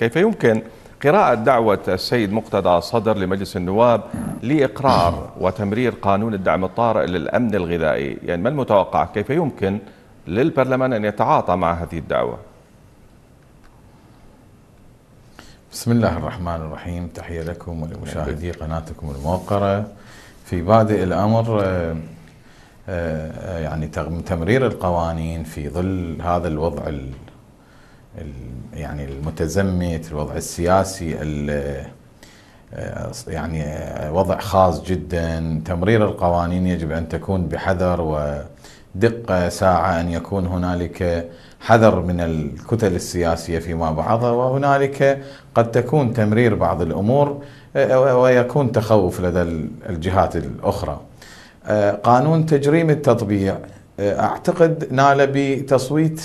كيف يمكن قراءة دعوة السيد مقتدى صدر لمجلس النواب لإقرار وتمرير قانون الدعم الطارئ للأمن الغذائي يعني ما المتوقع كيف يمكن للبرلمان أن يتعاطى مع هذه الدعوة بسم الله الرحمن الرحيم تحية لكم ولمشاهدي قناتكم الموقرة في بادئ الأمر آه، آه، يعني تمرير القوانين في ظل هذا الوضع يعني المتزمت الوضع السياسي يعني وضع خاص جدا تمرير القوانين يجب أن تكون بحذر ودقة ساعة أن يكون هنالك حذر من الكتل السياسية فيما بعضها وهنالك قد تكون تمرير بعض الأمور ويكون تخوف لدى الجهات الأخرى قانون تجريم التطبيع أعتقد نال بتصويت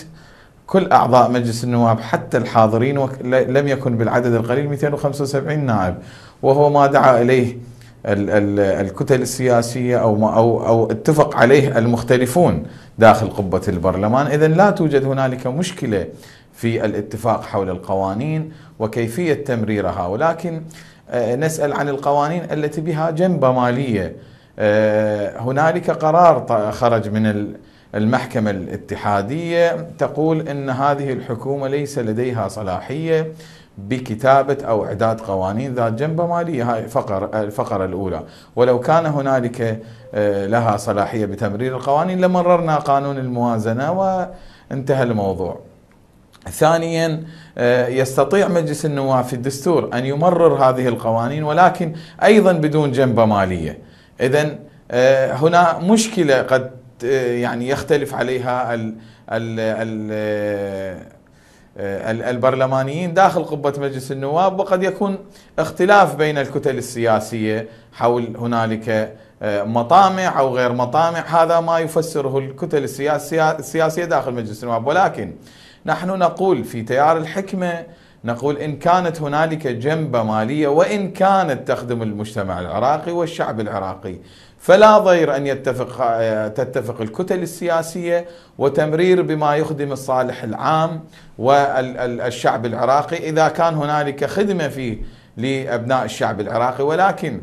كل أعضاء مجلس النواب حتى الحاضرين لم يكن بالعدد القليل 275 نائب وهو ما دعا إليه الكتل السياسية أو, ما أو, أو اتفق عليه المختلفون داخل قبة البرلمان إذا لا توجد هنالك مشكلة في الاتفاق حول القوانين وكيفية تمريرها ولكن آه، نسأل عن القوانين التي بها جنبة مالية آه، هنالك قرار خرج من المحكمة الاتحادية تقول أن هذه الحكومة ليس لديها صلاحية بكتابة أو إعداد قوانين ذات جنبة مالية هاي فقر الفقرة الأولى ولو كان هنالك آه، لها صلاحية بتمرير القوانين لمررنا قانون الموازنة وانتهى الموضوع ثانيا آه، يستطيع مجلس النواب في الدستور أن يمرر هذه القوانين ولكن أيضا بدون جنبة مالية إذا آه، هنا مشكلة قد يعني يختلف عليها البرلمانيين داخل قبة مجلس النواب وقد يكون اختلاف بين الكتل السياسية حول هنالك آه، مطامع أو غير مطامع هذا ما يفسره الكتل السياسية داخل مجلس النواب ولكن نحن نقول في تيار الحكمة نقول إن كانت هنالك جنبة مالية وإن كانت تخدم المجتمع العراقي والشعب العراقي فلا ضير ان يتفق تتفق الكتل السياسيه وتمرير بما يخدم الصالح العام والشعب العراقي اذا كان هنالك خدمه فيه لابناء الشعب العراقي ولكن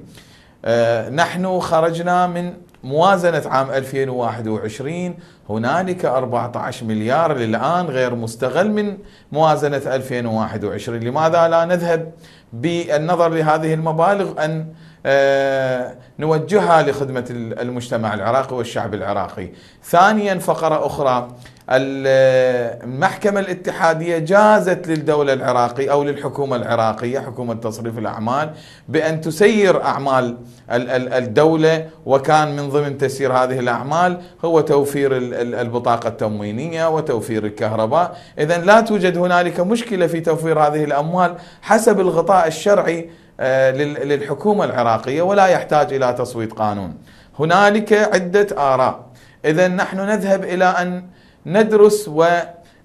آه، نحن خرجنا من موازنة عام 2021 هنالك 14 مليار للآن غير مستغل من موازنة 2021 لماذا لا نذهب بالنظر لهذه المبالغ أن آه، نوجهها لخدمة المجتمع العراقي والشعب العراقي ثانيا فقرة أخرى المحكمة الاتحادية جازت للدولة العراقية أو للحكومة العراقية حكومة تصريف الأعمال بأن تسير أعمال الدولة وكان من ضمن تسيير هذه الأعمال هو توفير البطاقة التموينية وتوفير الكهرباء إذا لا توجد هنالك مشكلة في توفير هذه الأموال حسب الغطاء الشرعي آه، للحكومة العراقية ولا يحتاج إلى تصويت قانون هنالك عدة آراء إذا نحن نذهب إلى أن ندرس و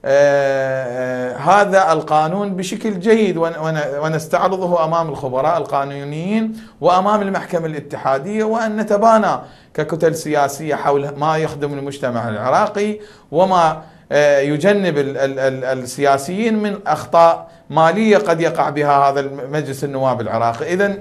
آه، آه، هذا القانون بشكل جيد ونستعرضه امام الخبراء القانونيين وامام المحكمه الاتحاديه وان نتبانى ككتل سياسيه حول ما يخدم المجتمع العراقي وما آه، يجنب السياسيين من أخطاء مالية قد يقع بها هذا المجلس النواب العراقي إذا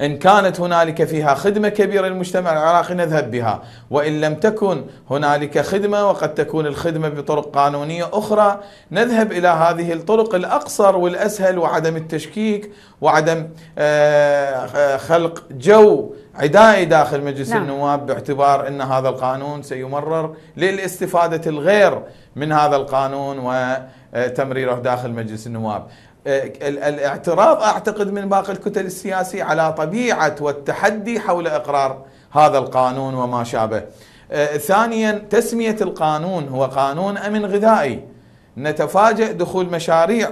إن كانت هنالك فيها خدمة كبيرة للمجتمع العراقي نذهب بها وإن لم تكن هنالك خدمة وقد تكون الخدمة بطرق قانونية أخرى نذهب إلى هذه الطرق الأقصر والأسهل وعدم التشكيك وعدم آه، خلق جو عدائي داخل مجلس نعم. النواب باعتبار أن هذا القانون سيمرر للاستفادة الغير من هذا القانون وتمريره آه، داخل مجلس النواب آه، الاعتراض اعتقد من باقي الكتل السياسيه على طبيعه والتحدي حول اقرار هذا القانون وما شابه. آه، ثانيا تسميه القانون هو قانون امن غذائي. نتفاجئ دخول مشاريع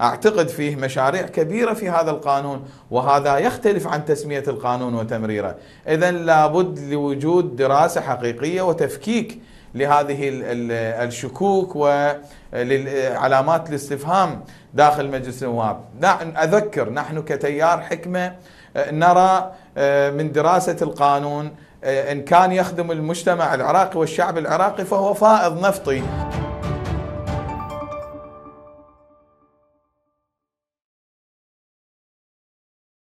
أعتقد فيه مشاريع كبيرة في هذا القانون وهذا يختلف عن تسمية القانون وتمريره إذا لابد لوجود دراسة حقيقية وتفكيك لهذه الشكوك وعلامات الاستفهام داخل مجلس النواب أذكر نحن كتيار حكمة آه، نرى آه، من دراسة القانون آه، إن كان يخدم المجتمع العراقي والشعب العراقي فهو فائض نفطي